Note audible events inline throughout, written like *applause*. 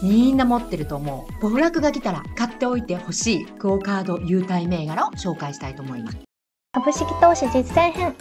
みんな持ってると思う。暴落が来たら買っておいてほしいクオカード優待銘柄を紹介したいと思います。株式投資実践編。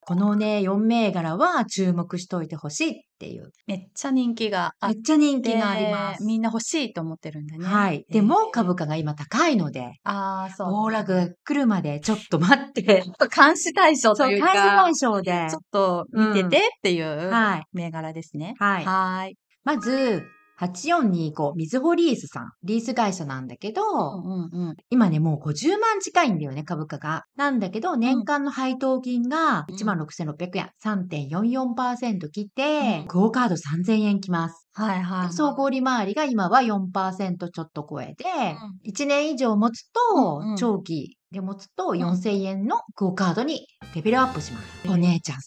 このね、4銘柄は注目しといてほしいっていう。めっちゃ人気があって。めっちゃ人気があります。みんな欲しいと思ってるんだね。はい。でも株価が今高いので、ああ、そう。暴落が来るまでちょっと待って。ちょっと監視対象というか。そう、監視対象で。ちょっと見ててっていう、銘柄ですね。はい。はい。まず、8425みずほリースさん。リース会社なんだけど、うんうん今ね、もう50万近いんだよね、株価が。なんだけど、年間の配当金が16,600円、3.44%切って、うん、クオカード3000円きます。はいはい、はい。総合利回りが今は4%ちょっと超えて、うん、1年以上持つと、うんうん、長期で持つと4000円のクオカードにレベルアップします。お姉ちゃんさ、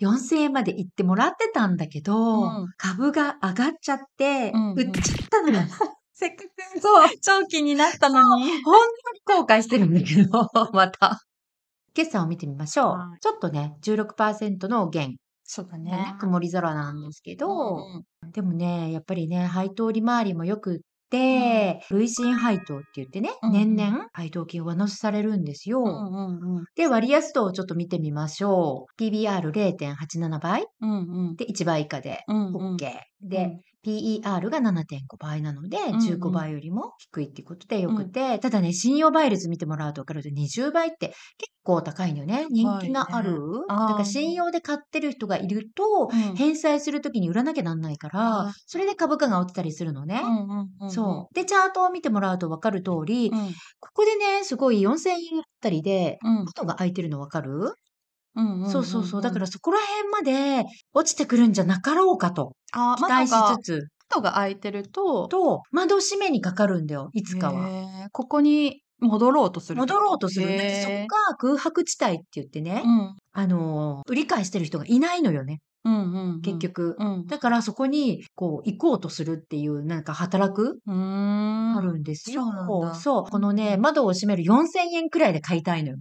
4000円まで行ってもらってたんだけど、うん、株が上がっちゃって、売っちゃったのよ。うんうんせっかく、そう、長期になったのに。本当に後悔してるんだけど、*laughs* また。決算を見てみましょう。ちょっとね、16%の減。そうだね。曇り空なんですけど、うん、でもね、やっぱりね、配当利回りもよくっ、累進配当って言ってね、うん、年々配当金上乗せされるんですよ。うんうんうん、で、割安度をちょっと見てみましょう。PBR0.87 倍、うんうん、で、1倍以下で OK、うんうん、で、うん、PER が7.5倍なので、15倍よりも低いっていうことでよくて、うんうん、ただね、信用倍率見てもらうと分かると20倍って結構高いのよね。人気がある。ね、だから信用で買ってる人がいると、返済するときに売らなきゃなんないから、うん、それで株価が落ちたりするのね。うんうんうんうん、そう。で、チャートを見てもらうと分かる通り、うん、ここでね、すごい4000円あたりで、窓が空いてるの分かるそうそうそう。だからそこら辺まで落ちてくるんじゃなかろうかと期待しつつ。窓が開いてると。と、窓閉めにかかるんだよ、いつかは。ここに戻ろうとする。戻ろうとする。そっか、空白地帯って言ってね、うん、あの、売り買してる人がいないのよね。結局、だからそこにこう行こうとするっていうなんか働くあるんですよ。そうこのね、窓を閉める4000円くらいで買いたいのよ。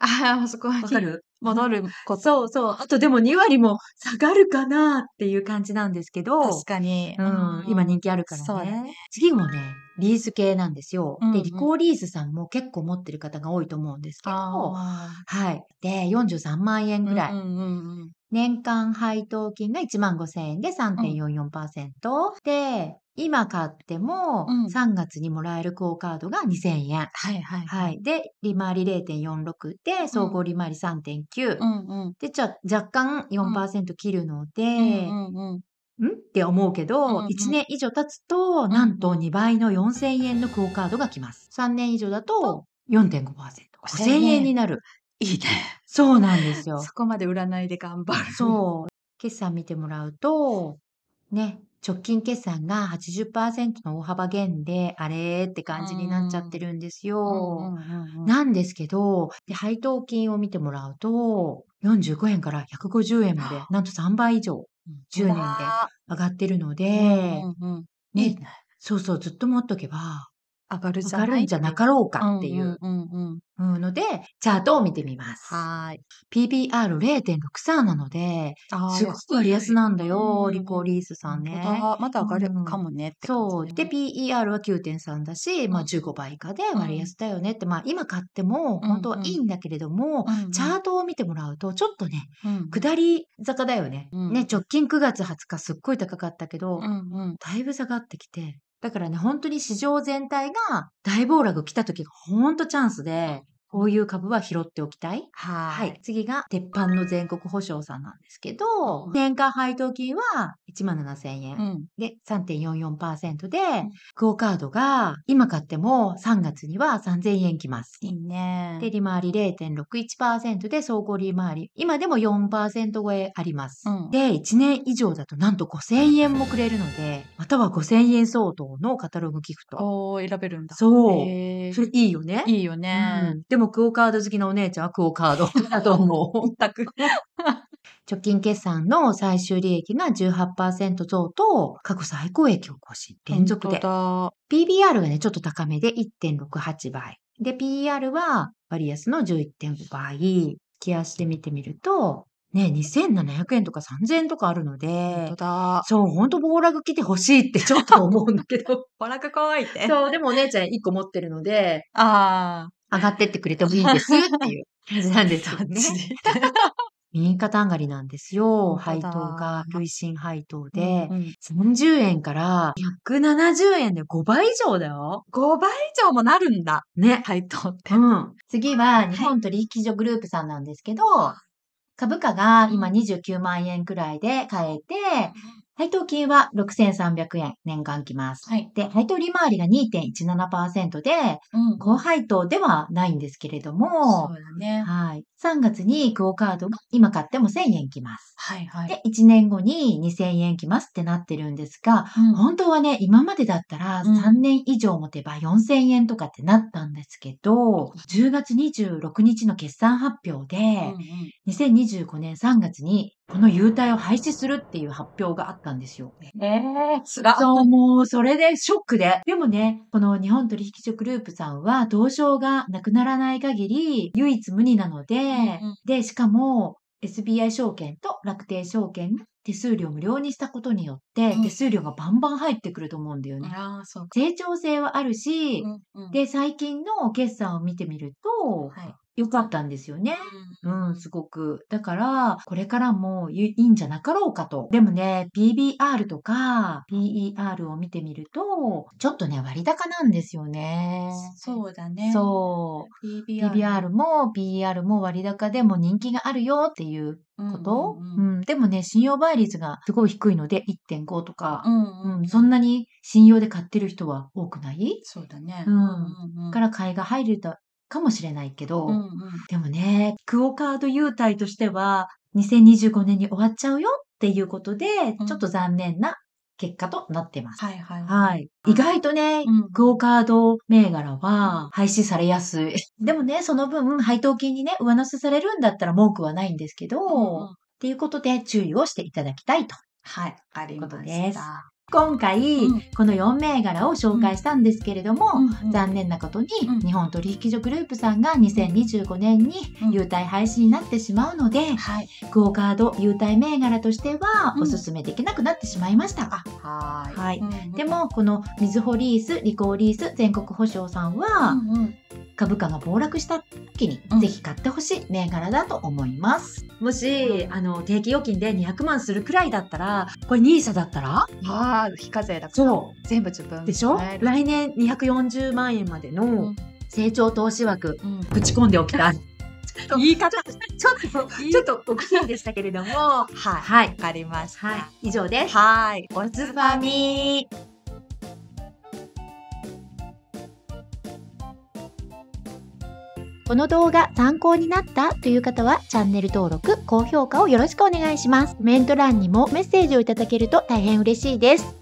ああ、そこは。わかる戻ること。そうそう。あとでも2割も下がるかなっていう感じなんですけど。確かに。うん。今人気あるからね。そうね次もね、リース系なんですよ。うんうん、で、リコーリースさんも結構持ってる方が多いと思うんですけどはい。で、43万円ぐらい。年間配当金が1万5千円で3.44%、うん、で、今買っても、3月にもらえるクオカードが2000円。はいはい、はい。で、利回り0.46で、総合利回り3.9。うん、で、じゃ若干4%切るので、うんって思うけど、うんうん、1年以上経つと、なんと2倍の4000円のクオカードが来ます。3年以上だと4.5%。5000円になる。いいね。そうなんですよ。そこまで占いで頑張る。そう。決算見てもらうと、ね、直近決算が80%の大幅減で、あれって感じになっちゃってるんですよ。なんですけど、配当金を見てもらうと、45円から150円まで、なんと3倍以上、10年で上がってるので、ね、そうそう、ずっと持っとけば、上がるじゃ上がるんじゃなかろうかっていうので、チャートを見てみます。はい。PBR0.63 なので、すごく割安なんだよ、リコリースさんね。また上がるかもねそう。で、PER は9.3だし、まあ15倍以下で割安だよねって、まあ今買っても本当はいいんだけれども、チャートを見てもらうと、ちょっとね、下り坂だよね。ね、直近9月20日すっごい高かったけど、だいぶ下がってきて、だからね、本当に市場全体が大暴落来た時が本当チャンスで、こういう株は拾っておきたい。はいはい、次が、鉄板の全国保証さんなんですけど、年間配当金は1万7000円、うん、で3.44%で、うん、クオカードが今買っても3月には3000円きます。いいね。で、利回り0.61%で総合利回り、今でも4%超えあります。うん、で、1年以上だとなんと5000円もくれるので、または5000円相当のカタログギフト。お選べるんだ。そう。それいいよね。いいよね、うん。でもクオカード好きなお姉ちゃんはクオカードだと思う。全 *laughs* く。貯金決算の最終利益が18%増と、過去最高益を更新。連続で。PBR がね、ちょっと高めで1.68倍。で、PER は割安の11.5倍。気足して見てみると、ね、2700円とか3000円とかあるので、本当だ。そう、本当暴落来てほしいって *laughs* ちょっと思うんだけど。*laughs* 暴落怖いって。そう、でもお姉ちゃん1個持ってるので、ああ。上がってってくれてもいいんですっていう感じなんですよね。*laughs* 右肩上がりなんですよ。配当が、累進配当で、うんうん、30円から170円で5倍以上だよ。5倍以上もなるんだ。ね、配当って。うん、次は、日本取引所グループさんなんですけど、はい株価が今29万円くらいで買えて、配当金は6300円年間きます。はい、で、配当利回りが2.17%で、うん、高配当ではないんですけれども、そうだね。はい。3月にクオカードが今買っても1000円きます。はいはい。で、1年後に2000円きますってなってるんですが、うん、本当はね、今までだったら3年以上持てば4000円とかってなったんですけど、うん、10月26日の決算発表で、うんうん、2025年3月にこの優待を廃止するっていう発表があったんですよ。ええー、つそう、もう、それでショックで。でもね、この日本取引所グループさんは、同賞がなくならない限り、唯一無二なので、うん、で、しかも、SBI 証券と楽天証券手数料無料にしたことによって、手数料がバンバン入ってくると思うんだよね。うん、成長性はあるし、うんうん、で、最近の決算を見てみると、はい、良かったんですよね。うん、すごく。だから、これからもいいんじゃなかろうかと。でもね、PBR とか PER を見てみると、ちょっとね、割高なんですよね。そうだね。そう。PBR, PBR も PER も割高でも人気があるよっていうこと、うん、うんうん、でもね、信用倍率がすごい低いので1.5とか、うん、うん、そんなに信用で買ってる人は多くないそうだね。うん。から買いが入るとかもしれないけど、うんうん、でもね、クオカード優待としては、2025年に終わっちゃうよっていうことで、ちょっと残念な結果となってます。はいはいはい。はい、意外とね、うん、クオカード銘柄は廃止されやすい。でもね、その分、配当金にね、上乗せされるんだったら文句はないんですけど、うん、っていうことで注意をしていただきたいと。はい、あります。今回、うん、この4銘柄を紹介したんですけれども、うんうん、残念なことに、日本取引所グループさんが2025年に優待廃止になってしまうので、クオカード優待銘柄としてはおすすめできなくなってしまいました。あはいはい、うん、でもこのみずほリースリコーリース全国保証さんは、うんうん株価が暴落した時に、ぜひ買ってほしい銘柄だと思いますもし、うん、あの定期預金で200万するくらいだったらこれニーサだったらああ非課税だから全部自分でしょ来年240万円までの成長投資枠、うん、ぶち込んでおきたい言い方ちょっと、ちょっと大きいんでしたけれども、はい。はい。わかりました。はい。以上です。はい。おつまみ。この動画参考になったという方はチャンネル登録、高評価をよろしくお願いします。コメント欄にもメッセージをいただけると大変嬉しいです。